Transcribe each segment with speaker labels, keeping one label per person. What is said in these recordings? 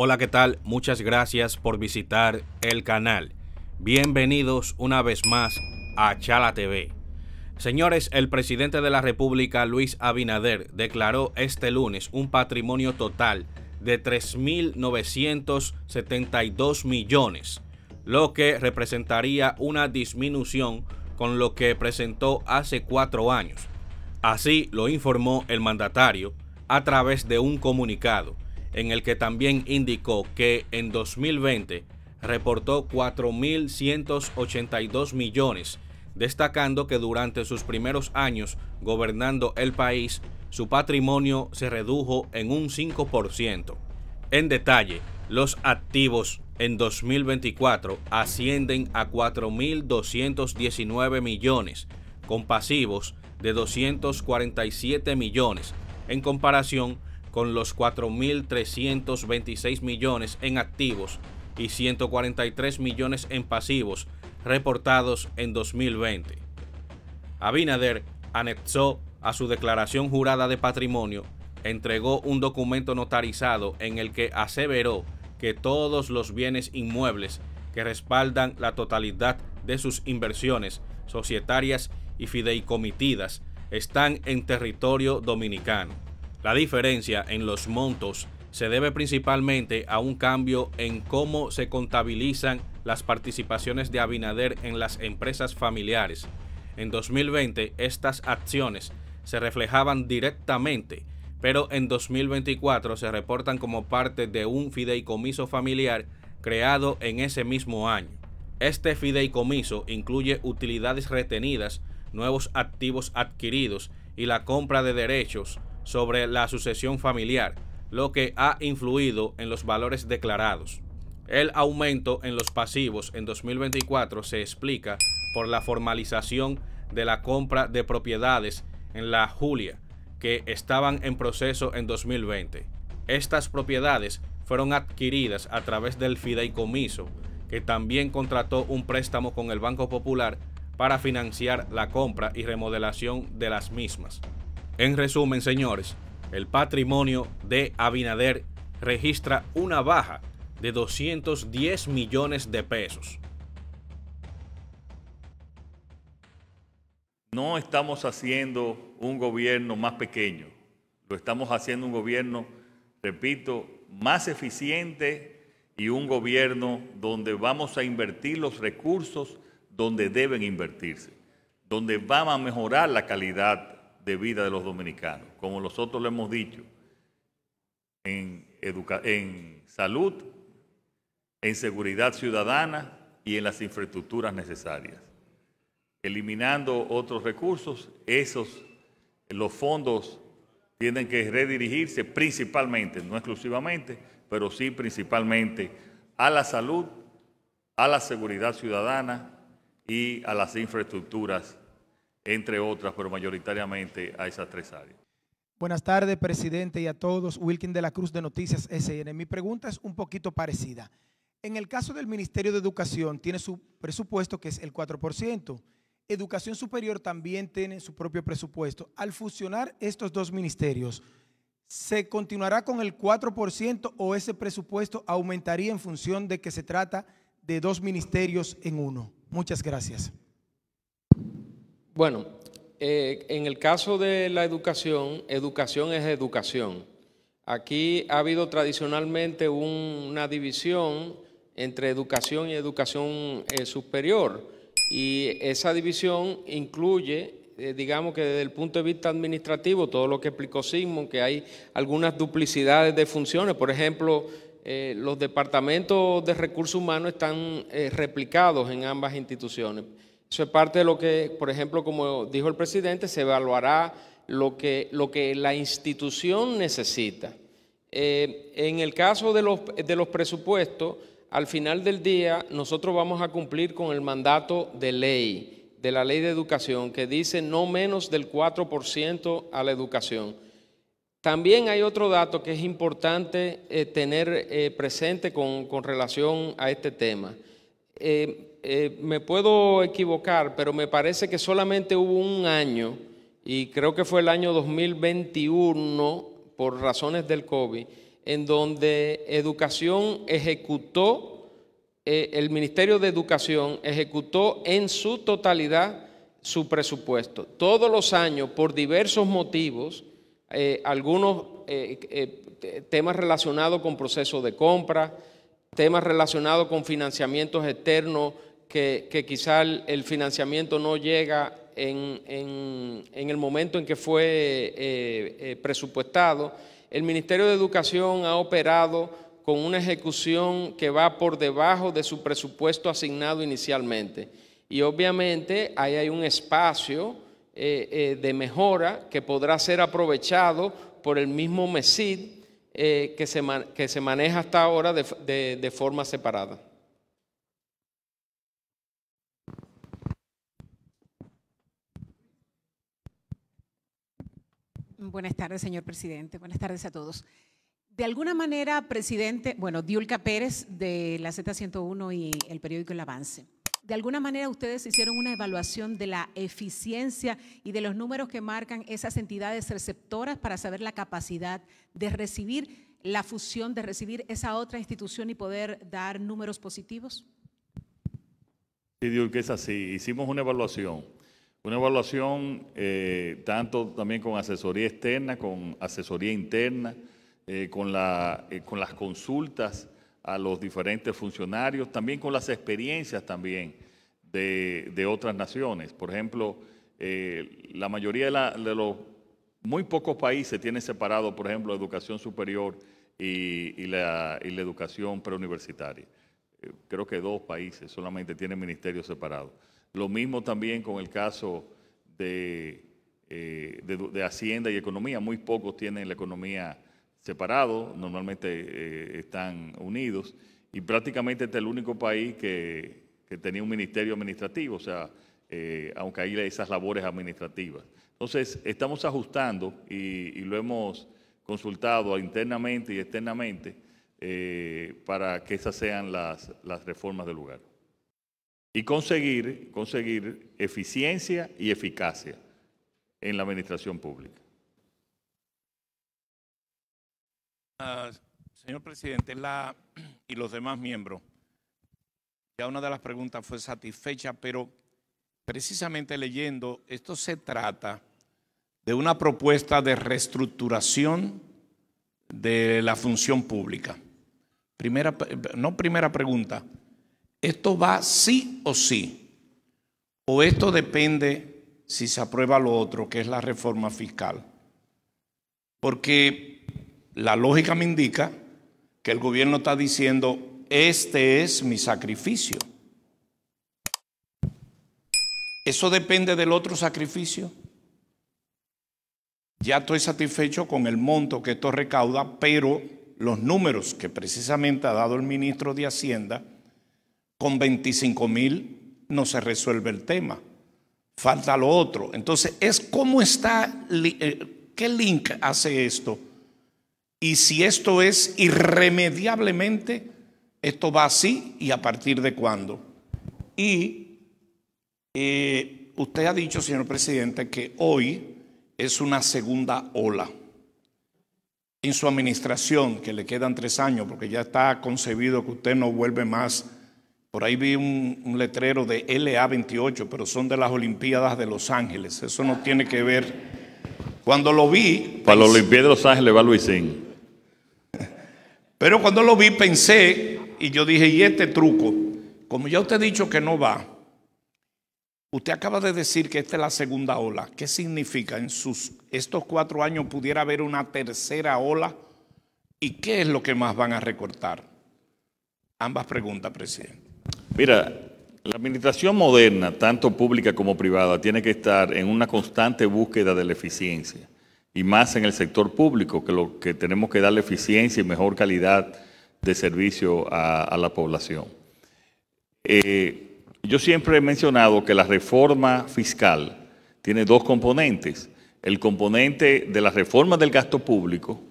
Speaker 1: Hola, ¿qué tal? Muchas gracias por visitar el canal. Bienvenidos una vez más a Chala TV. Señores, el presidente de la República, Luis Abinader, declaró este lunes un patrimonio total de 3.972 millones, lo que representaría una disminución con lo que presentó hace cuatro años. Así lo informó el mandatario a través de un comunicado en el que también indicó que en 2020 reportó 4.182 millones, destacando que durante sus primeros años gobernando el país, su patrimonio se redujo en un 5%. En detalle, los activos en 2024 ascienden a 4.219 millones, con pasivos de 247 millones, en comparación con los 4.326 millones en activos y 143 millones en pasivos reportados en 2020. Abinader anexó a su declaración jurada de patrimonio, entregó un documento notarizado en el que aseveró que todos los bienes inmuebles que respaldan la totalidad de sus inversiones societarias y fideicomitidas están en territorio dominicano. La diferencia en los montos se debe principalmente a un cambio en cómo se contabilizan las participaciones de Abinader en las empresas familiares. En 2020 estas acciones se reflejaban directamente, pero en 2024 se reportan como parte de un fideicomiso familiar creado en ese mismo año. Este fideicomiso incluye utilidades retenidas, nuevos activos adquiridos y la compra de derechos sobre la sucesión familiar, lo que ha influido en los valores declarados. El aumento en los pasivos en 2024 se explica por la formalización de la compra de propiedades en la Julia, que estaban en proceso en 2020. Estas propiedades fueron adquiridas a través del fideicomiso, que también contrató un préstamo con el Banco Popular para financiar la compra y remodelación de las mismas. En resumen, señores, el patrimonio de Abinader registra una baja de 210 millones de pesos.
Speaker 2: No estamos haciendo un gobierno más pequeño, lo estamos haciendo un gobierno, repito, más eficiente y un gobierno donde vamos a invertir los recursos donde deben invertirse, donde vamos a mejorar la calidad de vida de los dominicanos. Como nosotros lo hemos dicho, en, en salud, en seguridad ciudadana y en las infraestructuras necesarias. Eliminando otros recursos, esos, los fondos tienen que redirigirse principalmente, no exclusivamente, pero sí principalmente a la salud, a la seguridad ciudadana y a las infraestructuras entre otras, pero mayoritariamente a esas tres
Speaker 3: áreas. Buenas tardes, presidente, y a todos. Wilkin de la Cruz de Noticias SN. Mi pregunta es un poquito parecida. En el caso del Ministerio de Educación, tiene su presupuesto que es el 4%. Educación Superior también tiene su propio presupuesto. Al fusionar estos dos ministerios, ¿se continuará con el 4% o ese presupuesto aumentaría en función de que se trata de dos ministerios en uno? Muchas gracias.
Speaker 4: Bueno, eh, en el caso de la educación, educación es educación. Aquí ha habido tradicionalmente una división entre educación y educación eh, superior y esa división incluye eh, digamos que desde el punto de vista administrativo, todo lo que explicó Sigmund, que hay algunas duplicidades de funciones. Por ejemplo, los departamentos de recursos humanos están replicados en ambas instituciones. Eso es parte de lo que, por ejemplo, como dijo el presidente, se evaluará lo que, lo que la institución necesita. Eh, en el caso de los, de los presupuestos, al final del día nosotros vamos a cumplir con el mandato de ley, de la ley de educación, que dice no menos del 4% a la educación. También hay otro dato que es importante eh, tener eh, presente con, relación a este tema. Eh, me puedo equivocar, pero me parece que solamente hubo un año, y creo que fue el año 2021, por razones del COVID, en donde Educación ejecutó, eh, el Ministerio de Educación ejecutó en su totalidad su presupuesto. Todos los años, por diversos motivos, eh, algunos temas relacionados con procesos de compra, temas relacionados con financiamientos externos que, que quizá el, financiamiento no llega en, el momento en que fue eh, eh, presupuestado. El Ministerio de Educación ha operado con una ejecución que va por debajo de su presupuesto asignado inicialmente. Y obviamente ahí hay un espacio eh, de mejora que podrá ser aprovechado por el mismo MESID que se, maneja hasta ahora de forma separada. Buenas tardes, señor presidente. Buenas tardes a todos. De alguna manera, presidente, bueno, Diulca Pérez de la Z101 y el periódico El Avance. De alguna manera ustedes hicieron una evaluación de la eficiencia y de los números que marcan esas entidades receptoras para saber la capacidad de recibir la fusión, de recibir esa otra institución y poder dar números positivos.
Speaker 2: Sí, Diulca, es así. Hicimos una evaluación una evaluación eh, tanto también con asesoría externa, con asesoría interna, eh, con, eh, con las consultas a los diferentes funcionarios, también con las experiencias también de, otras naciones. Por ejemplo, la mayoría de, los muy pocos países tienen separado, por ejemplo, educación superior y la educación preuniversitaria. Creo que dos países solamente tienen ministerios separados. Lo mismo también con el caso de, eh, de, Hacienda y Economía. Muy pocos tienen la economía separado, normalmente eh, están unidos. Y prácticamente este es el único país que, tenía un ministerio administrativo, o sea, eh, aunque hay esas labores administrativas. Entonces, estamos ajustando y, lo hemos consultado internamente y externamente para que esas sean las reformas del lugar y conseguir, conseguir eficiencia y eficacia en la administración pública.
Speaker 5: Ah, señor presidente, la, y los demás miembros, ya una de las preguntas fue satisfecha, pero precisamente leyendo, esto se trata de una propuesta de reestructuración de la función pública. Primera, no primera pregunta, esto va sí o sí. O esto depende si se aprueba lo otro, que es la reforma fiscal. Porque la lógica me indica que el gobierno está diciendo, este es mi sacrificio. ¿Eso depende del otro sacrificio? Ya estoy satisfecho con el monto que esto recauda, pero los números que precisamente ha dado el ministro de Hacienda, con 25 mil no se resuelve el tema. Falta lo otro. Entonces, es cómo está, eh, qué link hace esto. Y si esto es irremediablemente, esto va así y a partir de cuándo. Y eh, usted ha dicho, señor presidente, que hoy es una segunda ola. En su administración, que le quedan tres años, porque ya está concebido que usted no vuelve más por ahí vi un, letrero de LA28, pero son de las Olimpiadas de Los Ángeles. Eso no tiene que ver. Cuando lo vi.
Speaker 2: Para los la de Los Ángeles va Luisín.
Speaker 5: Pero cuando lo vi pensé y yo dije, ¿y este truco? Como ya usted ha dicho que no va, usted acaba de decir que esta es la segunda ola. ¿Qué significa? En sus, estos cuatro años pudiera haber una tercera ola. ¿Y qué es lo que más van a recortar? Ambas preguntas, presidente.
Speaker 2: Mira, la administración moderna, tanto pública como privada, tiene que estar en una constante búsqueda de la eficiencia, y más en el sector público, que lo que tenemos que darle eficiencia y mejor calidad de servicio a, la población. Eh, yo siempre he mencionado que la reforma fiscal tiene dos componentes. El componente de la reforma del gasto público,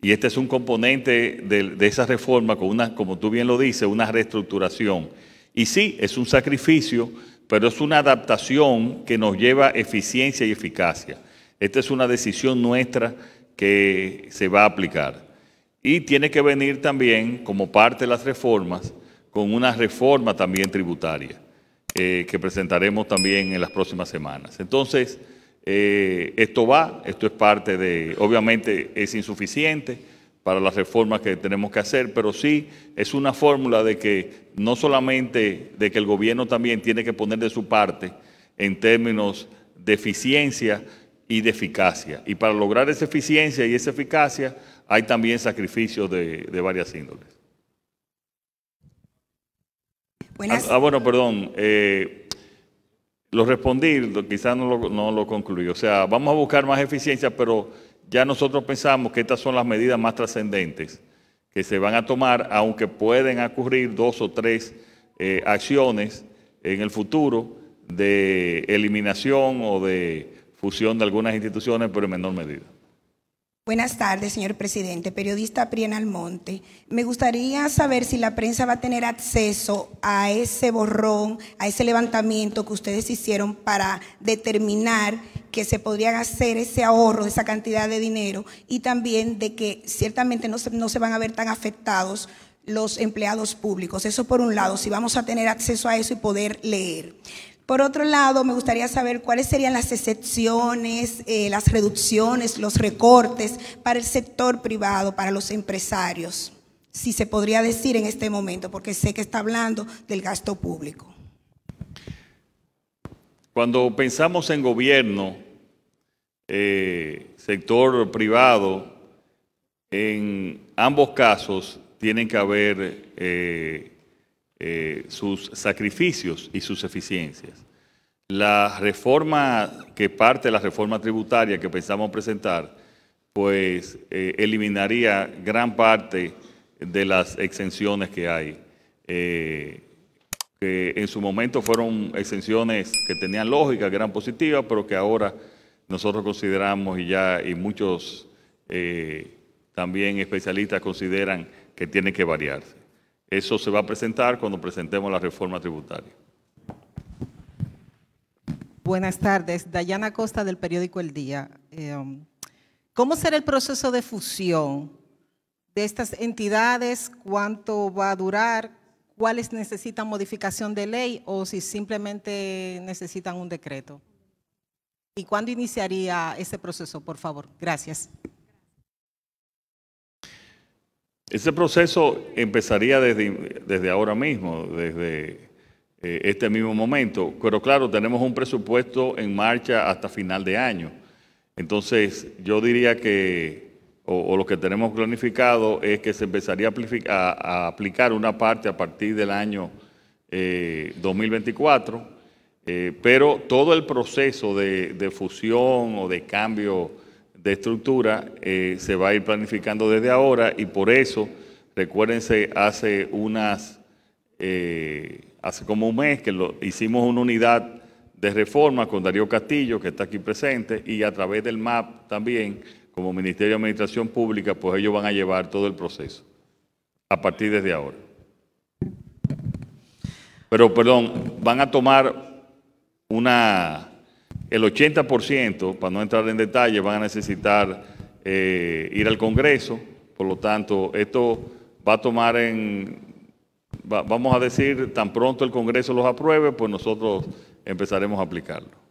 Speaker 2: y este es un componente de, de esa reforma con una, como tú bien lo dices, una reestructuración y sí, es un sacrificio, pero es una adaptación que nos lleva a eficiencia y eficacia. Esta es una decisión nuestra que se va a aplicar. Y tiene que venir también, como parte de las reformas, con una reforma también tributaria eh, que presentaremos también en las próximas semanas. Entonces, eh, esto va, esto es parte de, obviamente es insuficiente, para las reformas que tenemos que hacer, pero sí es una fórmula de que no solamente de que el gobierno también tiene que poner de su parte en términos de eficiencia y de eficacia. Y para lograr esa eficiencia y esa eficacia hay también sacrificios de, varias índoles. Ah, ah, bueno, perdón. Eh, lo respondí, quizás no lo, no lo concluí. O sea, vamos a buscar más eficiencia, pero ya nosotros pensamos que estas son las medidas más trascendentes que se van a tomar, aunque pueden ocurrir dos o tres eh, acciones en el futuro de eliminación o de fusión de algunas instituciones, pero en menor medida.
Speaker 1: Buenas tardes, señor presidente. Periodista Prien Almonte. Me gustaría saber si la prensa va a tener acceso a ese borrón, a ese levantamiento que ustedes hicieron para determinar que se podrían hacer ese ahorro esa cantidad de dinero y también de que ciertamente no se, no se van a ver tan afectados los empleados públicos. Eso por un lado, si vamos a tener acceso a eso y poder leer. Por otro lado, me gustaría saber cuáles serían las excepciones, eh, las reducciones, los recortes para el sector privado, para los empresarios, si se podría decir en este momento, porque sé que está hablando del gasto público.
Speaker 2: Cuando pensamos en gobierno, eh, sector privado, en ambos casos tienen que haber eh, eh, sus sacrificios y sus eficiencias. La reforma que parte de la reforma tributaria que pensamos presentar, pues eliminaría gran parte de las exenciones que hay que en su momento fueron exenciones que tenían lógica, que eran positivas, pero que ahora nosotros consideramos y ya y muchos eh, también especialistas consideran que tiene que variarse. Eso se va a presentar cuando presentemos la reforma tributaria.
Speaker 1: Buenas tardes, Dayana Costa del periódico El Día. Eh, ¿Cómo será el proceso de fusión de estas entidades? ¿Cuánto va a durar? cuáles necesitan modificación de ley o si simplemente necesitan un decreto. ¿Y cuándo iniciaría ese proceso, por favor?
Speaker 3: Gracias.
Speaker 2: Ese proceso empezaría desde, desde ahora mismo, desde eh, este mismo momento, pero claro, tenemos un presupuesto en marcha hasta final de año. Entonces, yo diría que o, lo que tenemos planificado es que se empezaría a, aplicar una parte a partir del año 2024, eh, eh, pero todo el proceso de, fusión o de cambio de estructura eh, se va a ir planificando desde ahora y por eso, recuérdense, hace unas, hace como un mes que lo, hicimos una unidad de reforma con Darío Castillo, que está aquí presente, y a través del MAP también como Ministerio de Administración Pública, pues ellos van a llevar todo el proceso a partir desde ahora. Pero, perdón, van a tomar una, el 80%, para no entrar en detalle, van a necesitar eh, ir al Congreso, por lo tanto, esto va a tomar en, vamos a decir, tan pronto el Congreso los apruebe, pues nosotros empezaremos a aplicarlo.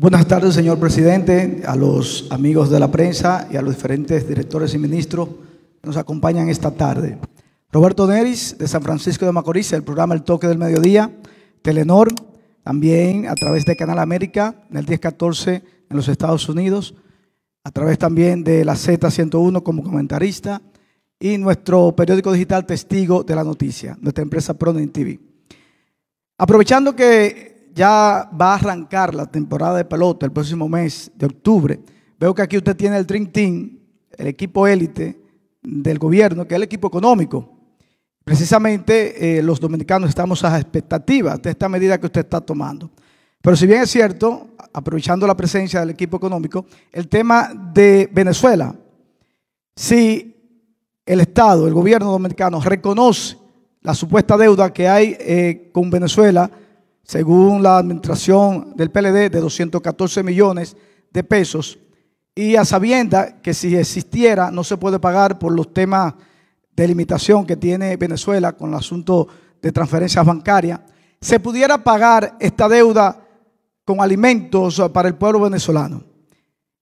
Speaker 3: Buenas tardes, señor presidente, a los amigos de la prensa y a los diferentes directores y ministros que nos acompañan esta tarde. Roberto Neris, de San Francisco de Macorís, el programa El Toque del Mediodía, Telenor, también a través de Canal América, en el 1014 en los Estados Unidos, a través también de la Z101 como comentarista y nuestro periódico digital Testigo de la Noticia, nuestra empresa Pronin TV. Aprovechando que ya va a arrancar la temporada de pelota el próximo mes de octubre. Veo que aquí usted tiene el Dream Team, el equipo élite del gobierno, que es el equipo económico. Precisamente eh, los dominicanos estamos a expectativas de esta medida que usted está tomando. Pero si bien es cierto, aprovechando la presencia del equipo económico, el tema de Venezuela, si el Estado, el gobierno dominicano reconoce la supuesta deuda que hay eh, con Venezuela, según la administración del PLD, de 214 millones de pesos. Y a sabienda que si existiera, no se puede pagar por los temas de limitación que tiene Venezuela con el asunto de transferencias bancarias, se pudiera pagar esta deuda con alimentos para el pueblo venezolano.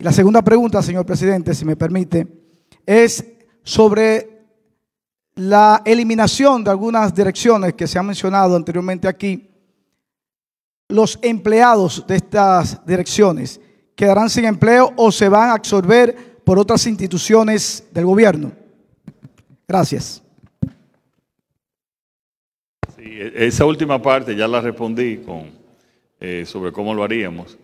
Speaker 3: la segunda pregunta, señor presidente, si me permite, es sobre la eliminación de algunas direcciones que se han mencionado anteriormente aquí los empleados de estas direcciones quedarán sin empleo o se van a absorber por otras instituciones del gobierno. Gracias.
Speaker 2: E-, esa última parte ya la respondí con, eh, sobre cómo lo haríamos.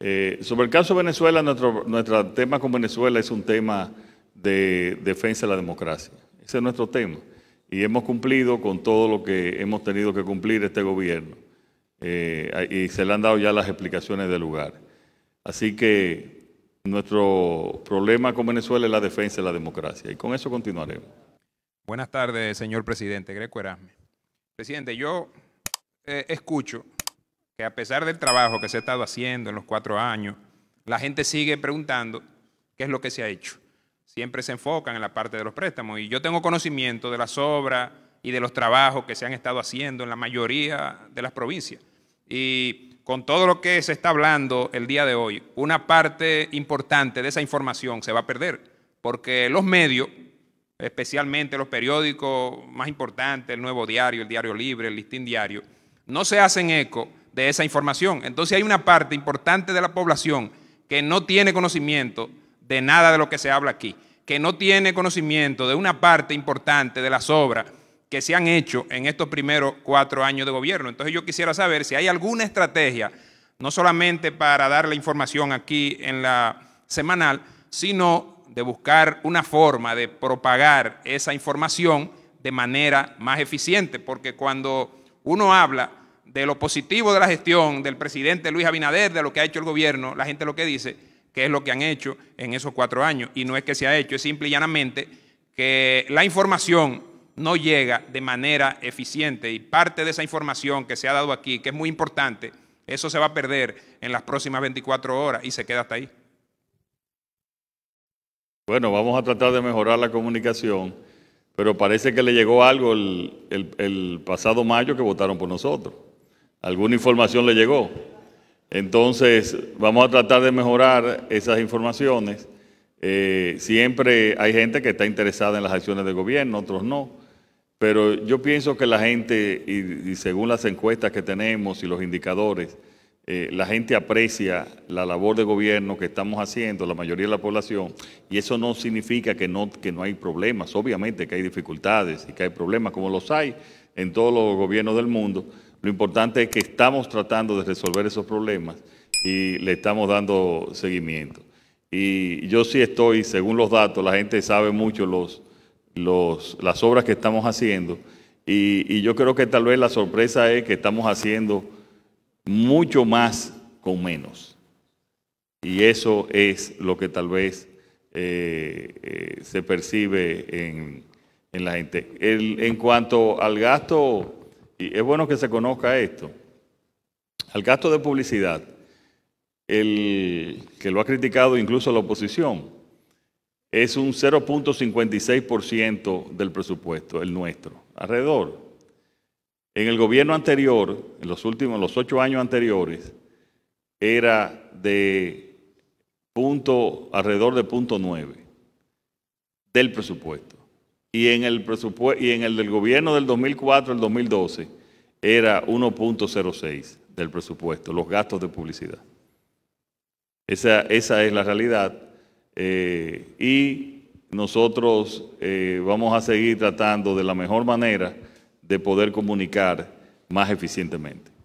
Speaker 2: Eh, sobre el caso de Venezuela, nuestro tema con Venezuela es un tema de defensa de la democracia. Ese es nuestro tema. Y hemos cumplido con todo lo que hemos tenido que cumplir este gobierno. Eh, y se le han dado ya las explicaciones del lugar. Así que nuestro problema con Venezuela es la defensa de la democracia y con eso continuaremos.
Speaker 6: Buenas tardes, señor presidente Greco Erasme. Presidente, yo eh, escucho que a pesar del trabajo que se ha estado haciendo en los cuatro años, la gente sigue preguntando qué es lo que se ha hecho. Siempre se enfocan en la parte de los préstamos y yo tengo conocimiento de las obras y de los trabajos que se han estado haciendo en la mayoría de las provincias. Y con todo lo que se está hablando el día de hoy, una parte importante de esa información se va a perder, porque los medios, especialmente los periódicos más importantes, el Nuevo Diario, el Diario Libre, el Listín Diario, no se hacen eco de esa información. Entonces hay una parte importante de la población que no tiene conocimiento de nada de lo que se habla aquí, que no tiene conocimiento de una parte importante de las obras que se han hecho en estos primeros cuatro años de gobierno. Entonces yo quisiera saber si hay alguna estrategia, no solamente para dar la información aquí en la semanal, sino de buscar una forma de propagar esa información de manera más eficiente, porque cuando uno habla de lo positivo de la gestión del presidente Luis Abinader, de lo que ha hecho el gobierno, la gente lo que dice, que es lo que han hecho en esos cuatro años, y no es que se ha hecho, es simple y llanamente que la información no llega de manera eficiente y parte de esa información que se ha dado aquí, que es muy importante, eso se va a perder en las próximas 24 horas y se queda hasta ahí.
Speaker 2: Bueno, vamos a tratar de mejorar la comunicación, pero parece que le llegó algo el, pasado mayo que votaron por nosotros. Alguna información le llegó. Entonces, vamos a tratar de mejorar esas informaciones. Eh, siempre hay gente que está interesada en las acciones del gobierno, otros no. Pero yo pienso que la gente, y, según las encuestas que tenemos y los indicadores, eh, la gente aprecia la labor de gobierno que estamos haciendo, la mayoría de la población, y eso no significa que no, que no hay problemas, obviamente que hay dificultades y que hay problemas como los hay en todos los gobiernos del mundo. Lo importante es que estamos tratando de resolver esos problemas y le estamos dando seguimiento. Y yo sí estoy, según los datos, la gente sabe mucho los, las obras que estamos haciendo. Y, yo creo que tal vez la sorpresa es que estamos haciendo mucho más con menos. Y eso es lo que tal vez eh, eh, se percibe en, en la gente. en cuanto al gasto, y es bueno que se conozca esto, al gasto de publicidad, el que lo ha criticado incluso la oposición, es un 0.56% del presupuesto, el nuestro, alrededor. En el gobierno anterior, en los últimos, los ocho años anteriores, era de punto, alrededor de punto nueve del presupuesto. Y en el presupuesto, y en el del gobierno del 2004 al 2012 era 1.06 del presupuesto, los gastos de publicidad. Esa, esa es la realidad eh, y nosotros eh, vamos a seguir tratando de la mejor manera de poder comunicar más eficientemente.